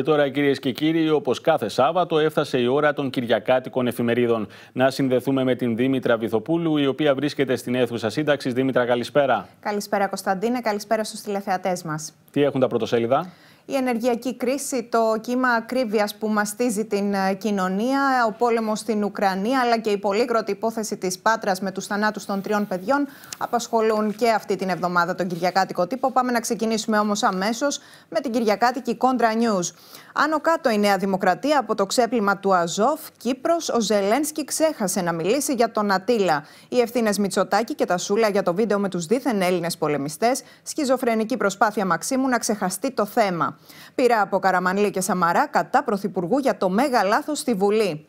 Και τώρα, κυρίες και κύριοι, όπως κάθε Σάββατο, έφτασε η ώρα των Κυριακάτικων εφημερίδων. Να συνδεθούμε με την Δήμητρα Βυθοπούλου, η οποία βρίσκεται στην αίθουσα σύνταξης. Δήμητρα, καλησπέρα. Καλησπέρα, Κωνσταντίνε. Καλησπέρα στους τηλεθεατές μας. Τι έχουν τα πρωτοσέλιδα η ενεργειακή κρίση, το κύμα ακρίβεια που μαστίζει την ε, κοινωνία, ο πόλεμος στην Ουκρανία, αλλά και η πολύγρωτη υπόθεση της Πάτρας με τους θανάτους των τριών παιδιών απασχολούν και αυτή την εβδομάδα τον Κυριακάτικο τύπο. Πάμε να ξεκινήσουμε όμως αμέσως με την Κυριακάτικη Κόντρα News. Άνω κάτω η Νέα Δημοκρατία από το ξέπλυμα του Αζόφ, Κύπρος, ο Ζελένσκι ξέχασε να μιλήσει για τον Ατήλα. Οι ευθύνες Μητσοτάκη και τα Σούλα για το βίντεο με τους δίθεν Έλληνες πολεμιστές, σχιζοφρενική προσπάθεια Μαξίμου να ξεχαστεί το θέμα. Πήρα από Καραμανλή και Σαμαρά κατά Πρωθυπουργού για το μέγα λάθος στη Βουλή.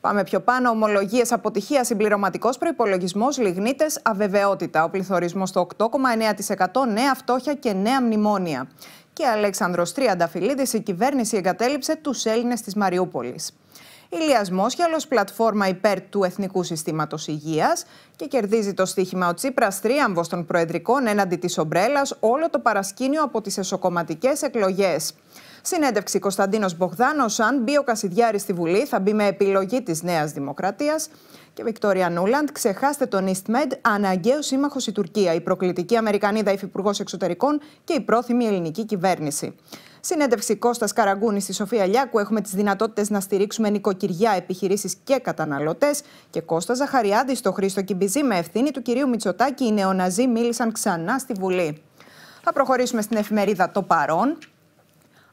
Πάμε πιο πάνω. Ομολογίες αποτυχία, συμπληρωματικός προπολογισμό, λιγνίτες, αβεβαιότητα. Ο πληθωρισμός στο 8,9%, νέα φτώχεια και νέα μνημόνια. Και Αλέξανδρος Τριανταφυλλίδης, η κυβέρνηση εγκατέλειψε τους Έλληνες της Μαριούπολης και άλλο πλατφόρμα υπέρ του Εθνικού Συστήματος Υγείας και κερδίζει το στοίχημα ο Τσίπρας τρίαμβος των Προεδρικών έναντι της Ομπρέλας όλο το παρασκήνιο από τις εσωκομματικές εκλογές. Συνέντευξη Κωνσταντίνος Μπογδάνος, αν μπει ο Κασιδιάρης στη Βουλή, θα μπει με επιλογή της Νέας Δημοκρατίας. Και Βικτόρια Νούλαντ, ξεχάστε τον EastMed, αναγκαίος σύμμαχος η Τουρκία, η προκλητική Αμερικανίδα υφυπουργός εξωτερικών και η πρόθυμη ελληνική κυβέρνηση. Συνέντευξη Κώστας Καραγκούνης στη Σοφία Λιάκου. Έχουμε τις δυνατότητες να στηρίξουμε νοικοκυριά, επιχειρήσεις και καταναλωτές. Και Κώστα Ζαχαριάδη στο Χρήστο Κιμπιζή με ευθύνη του κυρίου Μητσοτάκη. Οι νεοναζί μίλησαν ξανά στη Βουλή. Θα προχωρήσουμε στην εφημερίδα Το Παρόν.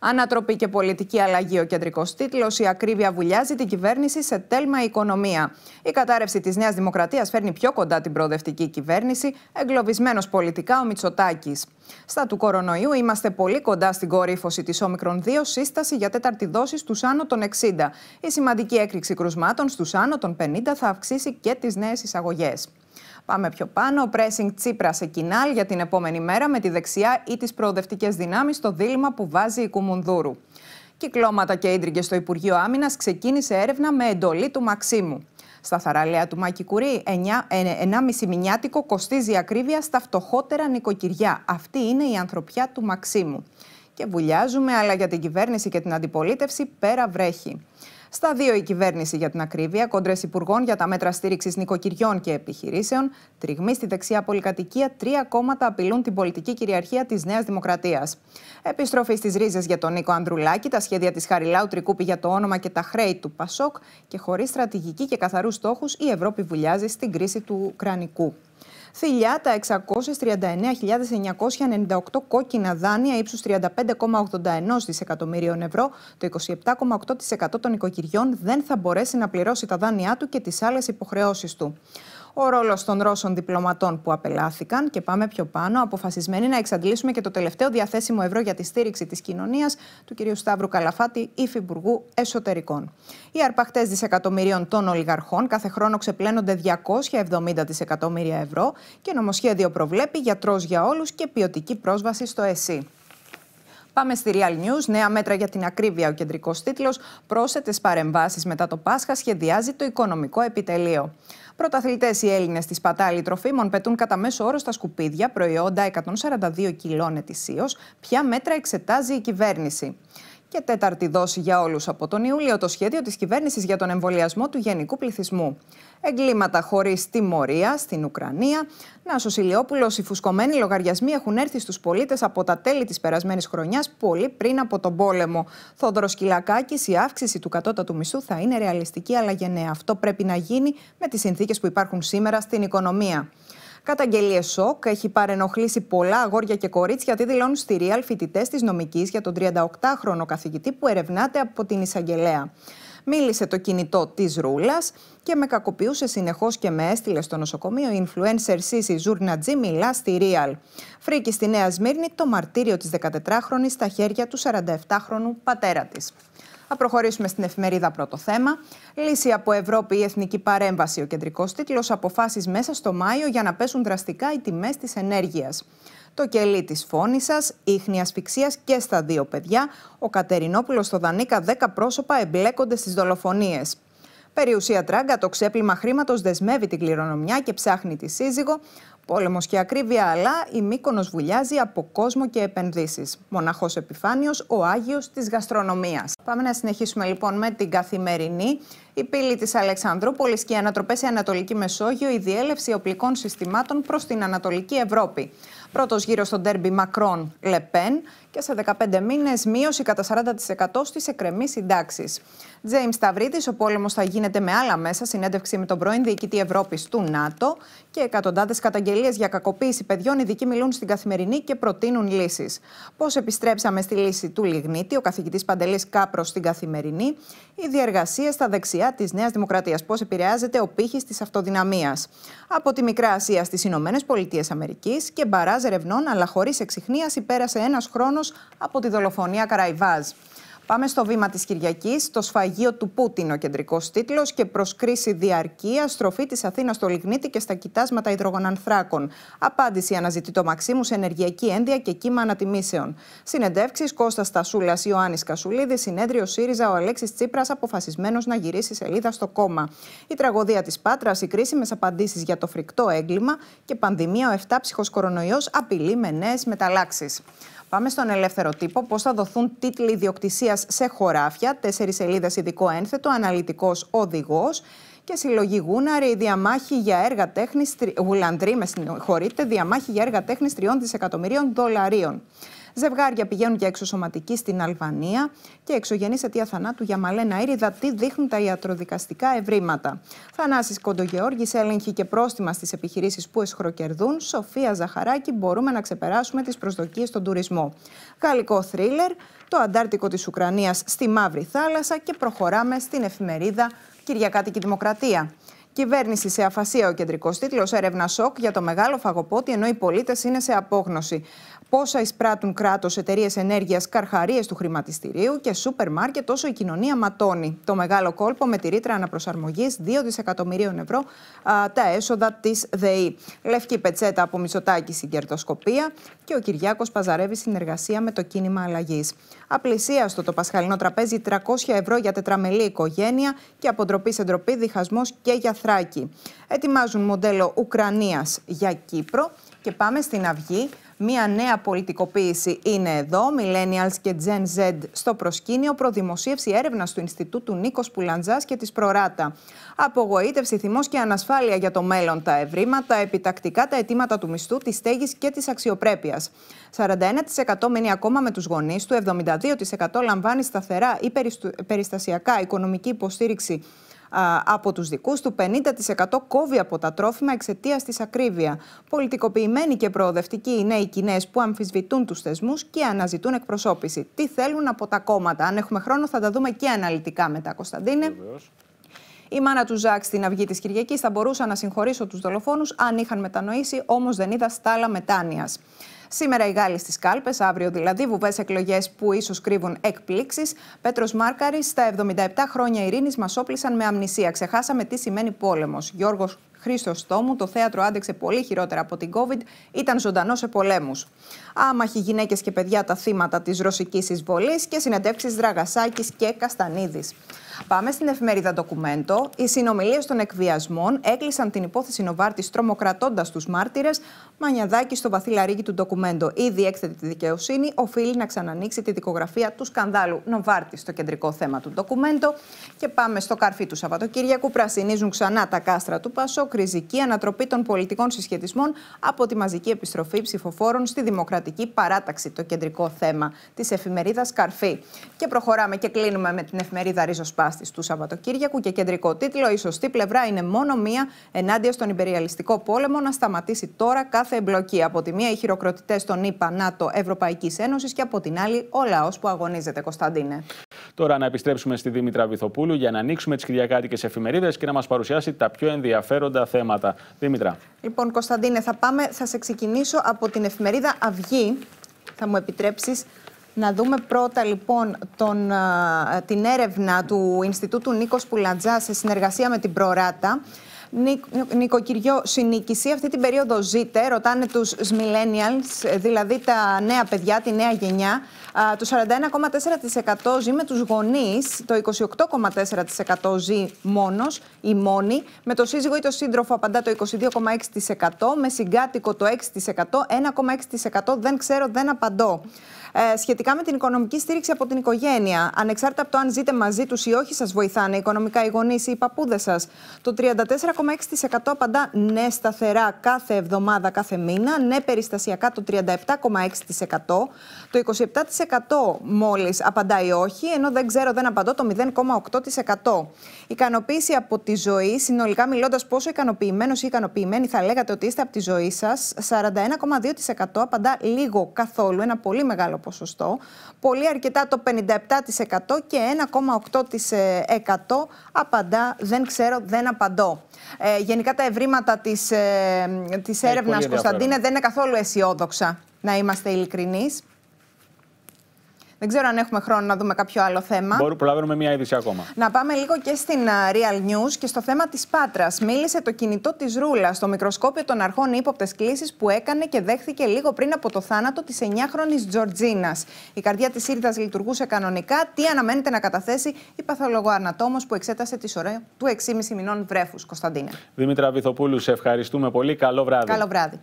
Ανατροπή και πολιτική αλλαγή ο κεντρικός τίτλος. Η ακρίβεια βουλιάζει την κυβέρνηση σε τέλμα οικονομία. Η κατάρρευση της Νέας Δημοκρατίας φέρνει πιο κοντά την προοδευτική κυβέρνηση, εγκλωβισμένος πολιτικά ο Μητσοτάκης. Στα του κορονοϊού είμαστε πολύ κοντά στην κορύφωση της όμικρον 2 σύσταση για τέταρτη δόση στους άνω των 60. Η σημαντική έκρηξη κρουσμάτων στους άνω των 50 θα αυξήσει και τις νέες εισαγωγές. Πάμε πιο πάνω. Πρέσινγκ Τσίπρα σε κοινάλ για την επόμενη μέρα με τη δεξιά ή τις προοδευτικές δυνάμεις στο δίλημα που βάζει η Κουμουνδούρου. Κυκλώματα και ίντριγκες στο Υπουργείο Άμυνας ξεκίνησε έρευνα με εντολή του Μαξίμου. Στα θαραλέα του Μάκη Κουρί, 1,5 ε, μηνιάτικο κοστίζει ακρίβεια στα φτωχότερα νοικοκυριά. Αυτή είναι η ανθρωπιά του Μαξίμου. Και βουλιάζουμε, αλλά για την κυβέρνηση και την αντιπολίτευση πέρα βρέχει. Στα δύο η κυβέρνηση για την ακρίβεια, κόντρες υπουργών για τα μέτρα στήριξης νοικοκυριών και επιχειρήσεων, τριγμή στη δεξιά πολυκατοικία, τρία κόμματα απειλούν την πολιτική κυριαρχία της Νέας Δημοκρατίας. Επιστροφή στις ρίζες για τον Νίκο Ανδρουλάκη, τα σχέδια της Χαριλάου Τρικούπη για το όνομα και τα χρέη του Πασόκ και χωρίς στρατηγική και καθαρούς στόχους η Ευρώπη βουλιάζει στην κρίση του Ουκρανικού. Θηλιά τα 639.998 κόκκινα δάνεια ύψους 35,81 δισεκατομμυρίων ευρώ. Το 27,8% των οικοκυριών δεν θα μπορέσει να πληρώσει τα δάνειά του και τις άλλες υποχρεώσεις του ο ρόλος των Ρώσων διπλωματών που απελάθηκαν και πάμε πιο πάνω, αποφασισμένοι να εξαντλήσουμε και το τελευταίο διαθέσιμο ευρώ για τη στήριξη της κοινωνίας του κ. Σταύρου Καλαφάτη, υφυπουργού Εσωτερικών. Οι αρπαχτές δισεκατομμυρίων των ολιγαρχών κάθε χρόνο ξεπλένονται 270 δισεκατομμύρια ευρώ και νομοσχέδιο προβλέπει γιατρός για όλους και ποιοτική πρόσβαση στο ΕΣΥ. Πάμε στη Real News. Νέα μέτρα για την ακρίβεια. Ο κεντρικός τίτλος Πρόσθετες παρεμβάσεις μετά το Πάσχα σχεδιάζει το οικονομικό επιτελείο. Πρωταθλητές οι Έλληνες της πατάλη τροφίμων πετούν κατά μέσο όρο στα σκουπίδια προϊόντα 142 κιλών ετησίως. Ποια μέτρα εξετάζει η κυβέρνηση. Και τέταρτη δόση για όλους από τον Ιούλιο το σχέδιο της κυβέρνησης για τον εμβολιασμό του γενικού πληθυσμού. Εγκλήματα χωρίς τιμωρία στην Ουκρανία. Να, Σωσιλιόπουλο, οι φουσκωμένοι λογαριασμοί έχουν έρθει στους πολίτες από τα τέλη της περασμένης χρονιάς, πολύ πριν από τον πόλεμο. Θόδωρος Κυλακάκης, η αύξηση του κατώτατου μισθού θα είναι ρεαλιστική αλλά γενναία. Αυτό πρέπει να γίνει με τις συνθήκες που υπάρχουν σήμερα στην οικονομία. Καταγγελίες σοκ έχει παρενοχλήσει πολλά αγόρια και κορίτσια, γιατί δηλώνουν στη Real φοιτητές της νομικής για τον 38χρονο καθηγητή που ερευνάται από την εισαγγελέα μίλησε το κινητό της Ρούλας και με κακοποιούσε συνεχώς και με έστειλε στο νοσοκομείο η influencer Σίση Ζουρνατζή μιλά στη Real. Φρίκη στη Νέα Σμύρνη το μαρτύριο της 14 χρονη στα χέρια του 47χρονου πατέρα της. Θα προχωρήσουμε στην εφημερίδα πρώτο θέμα. Λύση από Ευρώπη η εθνική παρέμβαση. Ο κεντρικός τίτλος Αποφάσεις μέσα στο Μάιο για να πέσουν δραστικά οι τιμές της ενέργειας το κελί της φόνησα, ίχνη ασφυξίας και στα δύο παιδιά. Ο Κατερινόπουλος στο Δανίκα 10 πρόσωπα εμπλέκονται στις δολοφονίες. Περιουσία τράγκα, το ξέπλυμα χρήματος δεσμεύει την κληρονομιά και ψάχνει τη σύζυγο. Πόλεμος και ακρίβεια, αλλά η Μύκονος βουλιάζει από κόσμο και επενδύσεις. Μοναχός επιφάνειο, ο Άγιος της Γαστρονομίας. Πάμε να συνεχίσουμε λοιπόν με την καθημερινή. Η πύλη της Αλεξανδρούπολης και οι ανατροπές σε Ανατολική Μεσόγειο, η διέλευση οπλικών συστημάτων προς την Ανατολική Ευρώπη. Πρώτος γύρος στο τέρμπι Μακρόν Λεπέν και σε 15 μήνες μείωση κατά 40% στι εκκρεμεί συντάξεις. Τζέιμ Σταυρίδης, ο πόλεμος θα γίνεται με άλλα μέσα, συνέντευξη με τον πρώην διοικητή Ευρώπης του ΝΑΤΟ και εκατοντάδες καταγγελίες για κακοποίηση παιδιών, ειδικοί μιλούν στην καθημερινή και προτείνουν λύσεις. Πώς επιστρέψαμε στη λύση του Λιγνίτη, ο καθηγητής Παντελής Κάπρος στην καθημερινή, οι διεργασίε στα δεξιά της Νέας Δημοκρατίας, πώς επηρεάζεται ο πύχης της αυτοδυναμίας. Από τη Μικρά Ασία στις Ηνωμένες Πολιτείες Αμερικής και μπαράζ ερευνών, αλλά χωρίς εξυχνίαση, πέρασε ένας χρόνος από τη δολοφονία Καραϊβάζ. Πάμε στο βήμα της Κυριακής, το σφαγείο του Πούτιν ο κεντρικός τίτλος και κρίση διαρκεία, στροφή της Αθήνας στο Λιγνίτη και στα κοιτάσματα υδρογονανθράκων. Απάντηση αναζητεί το Μαξίμους σε ενεργειακή ένδια και κύμα ανατιμήσεων. Συνεντεύξεις Κώστας στασούλας Ιωάννης Κασουλίδης, συνέδριο ΣΥΡΙΖΑ, ο Αλέξης Τσίπρας αποφασισμένος να γυρίσει σελίδα στο κόμμα. Η τραγωδία της Πάτρας, οι κρίσιμες απαντήσεις για το φρικτό έγκλημα και πανδημία ο 7 ψυχο κορονοϊός απειλεί με νέες μεταλλάξεις. Πάμε στον ελεύθερο τύπο. Πώς θα δοθούν τίτλοι ιδιοκτησίας σε χωράφια. Τέσσερις σελίδες ειδικό ένθετο, αναλυτικός οδηγός και συλλογή Γούναρη, διαμάχη για έργα τέχνης. Γουλανδρή, με συγχωρείτε, διαμάχη για έργα τέχνης 3 δισεκατομμυρίων δολαρίων. Ζευγάρια πηγαίνουν για εξωσωματική στην Αλβανία και εξωγενή αιτία θανάτου για μαλένα έρηδα. Τι δείχνουν τα ιατροδικαστικά ευρήματα. Θανάσης Κοντογεώργης, έλεγχη και πρόστιμα στις επιχειρήσεις που εσχροκερδούν. Σοφία Ζαχαράκη, μπορούμε να ξεπεράσουμε τις προσδοκίες στον τουρισμό. Γαλλικό θρίλερ, το Αντάρτικο της Ουκρανίας στη Μαύρη Θάλασσα και προχωράμε στην εφημερίδα Κυριακάτικη Δημοκρατία. Κυβέρνηση σε αφασία ο κεντρικός τίτλος έρευνα σοκ για το μεγάλο φαγοπότη, ενώ οι πολίτες είναι σε απόγνωση πόσα εισπράττουν κράτος, εταιρείες ενέργειας, καρχαρίες του χρηματιστηρίου και σούπερ μάρκετ, όσο η κοινωνία ματώνει. Το μεγάλο κόλπο με τη ρήτρα αναπροσαρμογής 2 δισεκατομμυρίων ευρώ α, τα έσοδα της ΔΕΗ. Λευκή πετσέτα από μισοτάκι στην κερδοσκοπία και ο Κυριάκος παζαρεύει συνεργασία με το κίνημα αλλαγής. Απλησίαστο το πασχαλινό τραπέζι 300 ευρώ για τετραμελή οικογένεια και αποτροπή σε διχασμός και για Θράκη. Ετοιμάζουν μοντέλο Ουκρανίας για Κύπρο και πάμε στην Αυγή Μία νέα πολιτικοποίηση είναι εδώ. Millennials και Gen Z στο προσκήνιο. Προδημοσίευση έρευνας του Ινστιτούτου Νίκος Πουλαντζάς και της Προράτα. Απογοήτευση, θυμός και ανασφάλεια για το μέλλον. Τα ευρήματα, επιτακτικά τα αιτήματα του μισθού, της στέγης και της αξιοπρέπειας. 41% μένει ακόμα με τους γονείς του. 72% λαμβάνει σταθερά ή περιστασιακά οικονομική υποστήριξη από τους δικούς του, 50% κόβει από τα τρόφιμα εξαιτίας της ακρίβεια. Πολιτικοποιημένοι και προοδευτικοί οι νέοι που αμφισβητούν τους θεσμούς και αναζητούν εκπροσώπηση. Τι θέλουν από τα κόμματα. Αν έχουμε χρόνο θα τα δούμε και αναλυτικά μετά, Κωνσταντίνε. Βεβαίως. Η μάνα του Ζακ στην αυγή της Κυριακής θα μπορούσα να συγχωρήσω τους δολοφόνους αν είχαν μετανοήσει, όμως δεν είδα στάλα μετάνοιας. Σήμερα οι Γάλλοι στις κάλπες, αύριο δηλαδή βουβές εκλογές που ίσως κρύβουν εκπλήξεις. Πέτρος Μάρκαρης, στα 77 χρόνια ειρήνης μας όπλησαν με αμνησία. Ξεχάσαμε τι σημαίνει πόλεμος. Γιώργος Χρήστο το θέατρο άντεξε πολύ χειρότερα από την COVID, ήταν ζωντανό σε πολέμους. Άμαχοι γυναίκες και παιδιά τα θύματα της ρωσικής εισβολής και συνεντεύξεις Δραγασάκης και Καστανίδης. Πάμε στην εφημερίδα Ντοκουμέντο. Οι συνομιλίες των εκβιασμών έκλεισαν την υπόθεση Νοβάρτης τρομοκρατώντας τους μάρτυρες. Μανιαδάκη στο βαθύ λαρίκι του ντοκουμέντο. Ήδη έκθετη τη δικαιοσύνη οφείλει να ξανανοίξει τη δικογραφία του σκανδάλου Νοβάρτη στο κεντρικό θέμα του ντοκουμέντο. Και πάμε στο καρφί του Σαββατοκύριακου. Πρασινίζουν ξανά τα κάστρα του Πασόκ ριζική ανατροπή των πολιτικών συσχετισμών από τη μαζική επιστροφή ψηφοφόρων στη Δημοκρατική Παράταξη, το κεντρικό θέμα της εφημερίδας Καρφή. Και προχωράμε και κλείνουμε με την εφημερίδα Πάστης του Σαββατοκύριακου και κεντρικό τίτλο Η σωστή πλευρά είναι μόνο μία ενάντια στον υπεριαλιστικό πόλεμο να σταματήσει τώρα κάθε εμπλοκή. Από τη μία οι χειροκροτητές των ΗΠΑ, ΝΑΤΟ, Ευρωπαϊκής Ένωσης και από την άλλη ο λαός που αγωνίζεται, Κωνσταντίνε. Τώρα να επιστρέψουμε στη Δήμητρα Βυθοπούλου για να ανοίξουμε τις κυριακάτικες εφημερίδες και να μας παρουσιάσει τα πιο ενδιαφέροντα θέματα. Δήμητρα. Λοιπόν, Κωνσταντίνε, θα πάμε, θα σε ξεκινήσω από την εφημερίδα Αυγή. Θα μου επιτρέψεις να δούμε πρώτα λοιπόν τον, την έρευνα του Ινστιτούτου Νίκος Πουλαντζά σε συνεργασία με την Προράτα. Νοικοκυριό συνοίκηση. Αυτή την περίοδο ζείτε, ρωτάνε τους millennials, δηλαδή τα νέα παιδιά, τη νέα γενιά, το 41,4% ζει με τους γονείς, το 28,4% ζει μόνος ή μόνη, με το σύζυγο ή το σύντροφο απαντά το 22,6%, με συγκάτοικο το 6%, 1,6% δεν ξέρω, δεν απαντώ. Ε, σχετικά με την οικονομική στήριξη από την οικογένεια, ανεξάρτητα από το αν ζείτε μαζί τους ή όχι, σας βοηθάνε οικονομικά οι γονείς ή οι παππούδες σας. Το 34,6% απαντά ναι σταθερά κάθε εβδομάδα, κάθε μήνα, ναι περιστασιακά το 37,6%. Το 27% μόλις απαντάει όχι, ενώ δεν ξέρω, δεν απαντώ το 0,8%. Ικανοποίηση από τη ζωή, συνολικά μιλώντας πόσο ικανοποιημένος ή ικανοποιημένη θα λέγατε ότι είστε από τη ζωή σας, 41,2% απαντά λίγο καθόλου, ένα πολύ μεγάλο ποσοστό, πολύ αρκετά το 57% και 1,8% απαντά δεν ξέρω, δεν απαντώ. Ε, γενικά τα ευρήματα της, ε, της Κωνσταντίνε, δεν είναι καθόλου αισιόδοξα, να είμαστε ειλικρινείς. Δεν ξέρω αν έχουμε χρόνο να δούμε κάποιο άλλο θέμα. Μπορούμε να προλαβαίνουμε μία είδηση ακόμα. Να πάμε λίγο και στην Real News και στο θέμα της Πάτρας. Μίλησε το κινητό της Ρούλα στο μικροσκόπιο των αρχών ύποπτες κλήσεις που έκανε και δέχθηκε λίγο πριν από το θάνατο της 9χρονη Τζορτζίνας. Η καρδιά της Ήρδα λειτουργούσε κανονικά. Τι αναμένεται να καταθέσει η παθολογό Ανατόμος που εξέτασε τη σωρέ του 6,5 μηνών βρέφους. Κωνσταντίνε. Δημήτρα Βυθοπούλου, σε ευχαριστούμε πολύ. Καλό βράδυ. Καλό βράδυ.